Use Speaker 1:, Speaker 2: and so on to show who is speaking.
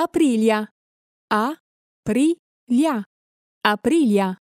Speaker 1: Aprilia. A. Pri. Lia. Aprilia.